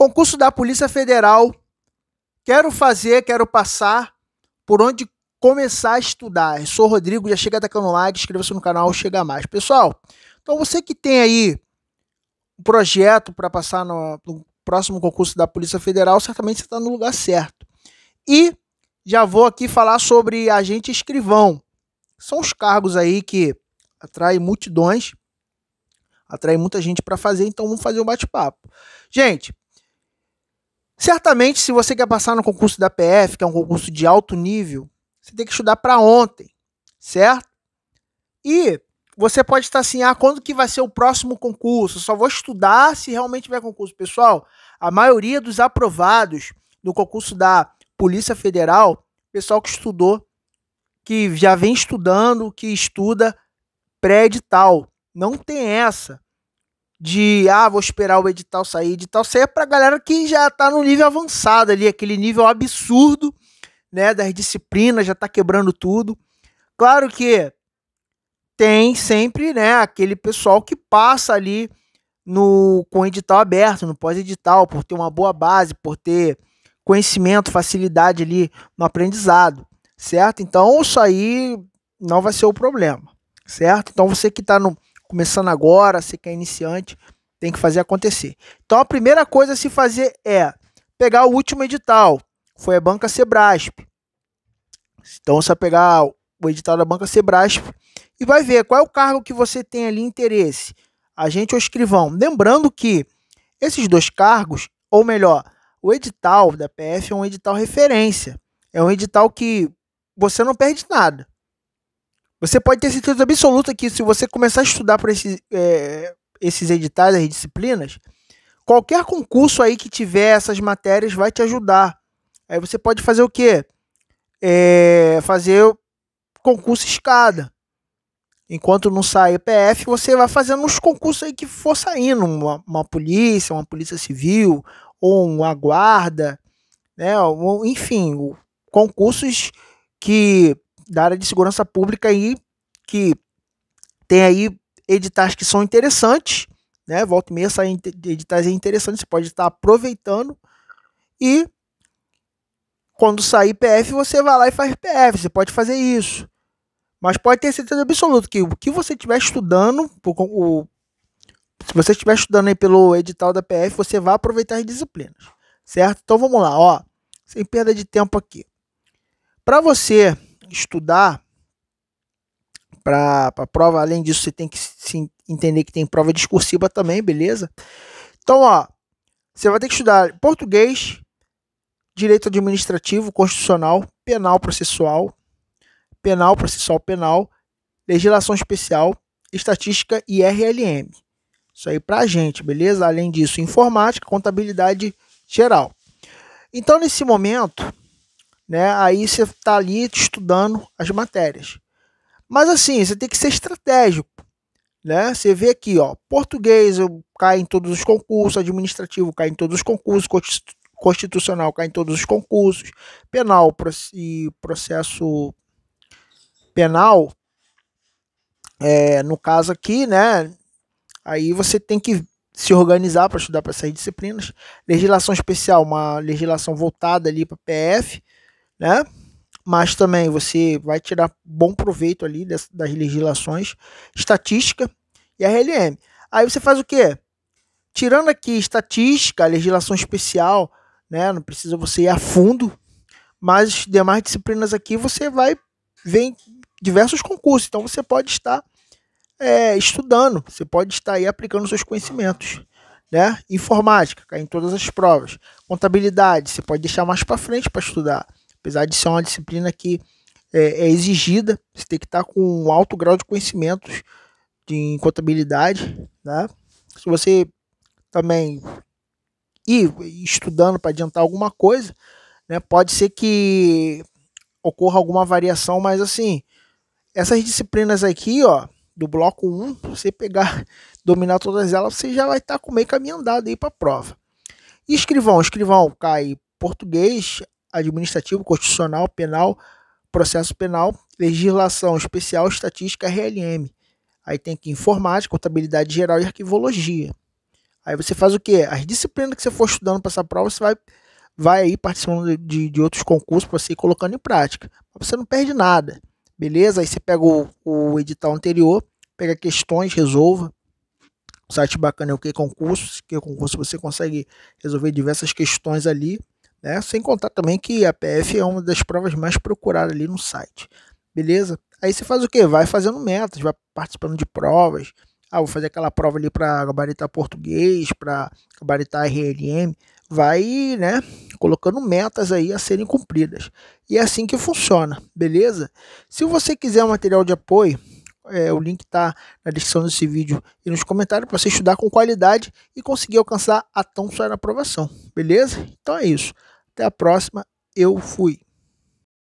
Concurso da Polícia Federal. Quero fazer, quero passar. Por onde começar a estudar? Eu sou Rodrigo, já chega atacando o like, inscreva-se no canal, chega mais. Pessoal, então você que tem aí um projeto para passar no, no próximo concurso da Polícia Federal, certamente você está no lugar certo. E já vou aqui falar sobre agente escrivão. São os cargos aí que atraem multidões, atraem muita gente para fazer, então vamos fazer um bate-papo. Gente, Certamente, se você quer passar no concurso da PF, que é um concurso de alto nível, você tem que estudar para ontem, certo? E você pode estar assim, ah, quando que vai ser o próximo concurso? Eu só vou estudar se realmente tiver concurso. Pessoal, a maioria dos aprovados no concurso da Polícia Federal, pessoal que estudou, que já vem estudando, que estuda pré-edital. Não tem essa de ah, vou esperar o edital sair, edital sair é pra galera que já tá no nível avançado ali, aquele nível absurdo, né, das disciplinas, já tá quebrando tudo. Claro que tem sempre, né, aquele pessoal que passa ali no com edital aberto, no pós-edital, por ter uma boa base, por ter conhecimento, facilidade ali no aprendizado, certo? Então, isso aí não vai ser o problema, certo? Então, você que tá no começando agora, você quer é iniciante, tem que fazer acontecer. Então a primeira coisa a se fazer é pegar o último edital, foi a Banca Sebrasp. Então você vai pegar o edital da Banca Sebrasp e vai ver qual é o cargo que você tem ali interesse, agente é ou escrivão. Lembrando que esses dois cargos, ou melhor, o edital da PF é um edital referência. É um edital que você não perde nada. Você pode ter certeza absoluta que se você começar a estudar para esses, é, esses editais, as disciplinas, qualquer concurso aí que tiver essas matérias vai te ajudar. Aí você pode fazer o quê? É, fazer concurso escada. Enquanto não sair PF, você vai fazendo os concursos aí que for saindo, uma, uma polícia, uma polícia civil, ou uma guarda, né? enfim, concursos que da área de segurança pública aí, que tem aí editais que são interessantes, né? Volta e meia saem editais interessantes, você pode estar aproveitando e quando sair PF, você vai lá e faz PF, você pode fazer isso. Mas pode ter certeza absoluta que o que você estiver estudando, o, se você estiver estudando aí pelo edital da PF, você vai aproveitar as disciplinas, certo? Então vamos lá, ó, sem perda de tempo aqui. Para você estudar para a prova. Além disso, você tem que entender que tem prova discursiva também, beleza? Então, ó, você vai ter que estudar português, direito administrativo, constitucional, penal processual, penal processual penal, legislação especial, estatística e RLM. Isso aí para a gente, beleza? Além disso, informática, contabilidade geral. Então, nesse momento, né? Aí você está ali estudando as matérias. Mas assim, você tem que ser estratégico, né? Você vê aqui, ó, português cai em todos os concursos, administrativo cai em todos os concursos, constitucional cai em todos os concursos, penal e processo penal, é, no caso aqui, né? Aí você tem que se organizar para estudar para essas disciplinas. Legislação especial, uma legislação voltada ali para PF, né? Mas também você vai tirar bom proveito ali das, das legislações, estatística e RLM. Aí você faz o quê? Tirando aqui estatística, legislação especial, né? Não precisa você ir a fundo, mas demais disciplinas aqui você vai ver diversos concursos. Então você pode estar é, estudando, você pode estar aí aplicando seus conhecimentos. Né? Informática, cai em todas as provas. Contabilidade, você pode deixar mais para frente para estudar apesar de ser uma disciplina que é, é exigida, você tem que estar tá com um alto grau de conhecimentos de contabilidade, né? Se você também ir estudando para adiantar alguma coisa, né? Pode ser que ocorra alguma variação, mas assim, essas disciplinas aqui, ó, do bloco 1, você pegar, dominar todas elas, você já vai estar tá com meio caminho andado aí para a prova. E escrivão, escrivão cai português, administrativo, constitucional, penal, processo penal, legislação especial, estatística, RLM. Aí tem aqui informática, contabilidade geral e arquivologia. Aí você faz o quê? As disciplinas que você for estudando para essa prova, você vai, vai aí participando de, de outros concursos para você ir colocando em prática. Você não perde nada, beleza? Aí você pega o, o edital anterior, pega questões, resolva. O site bacana é o que concursos, que concurso você consegue resolver diversas questões ali. Né? Sem contar também que a PF é uma das provas mais procuradas ali no site. Beleza? Aí você faz o que? Vai fazendo metas, vai participando de provas. Ah, vou fazer aquela prova ali para gabaritar português, para gabaritar RLM. Vai, né, colocando metas aí a serem cumpridas. E é assim que funciona, beleza? Se você quiser um material de apoio, é, o link está na descrição desse vídeo e nos comentários para você estudar com qualidade e conseguir alcançar a tão sonhada aprovação, beleza? Então é isso. Até a próxima. Eu fui.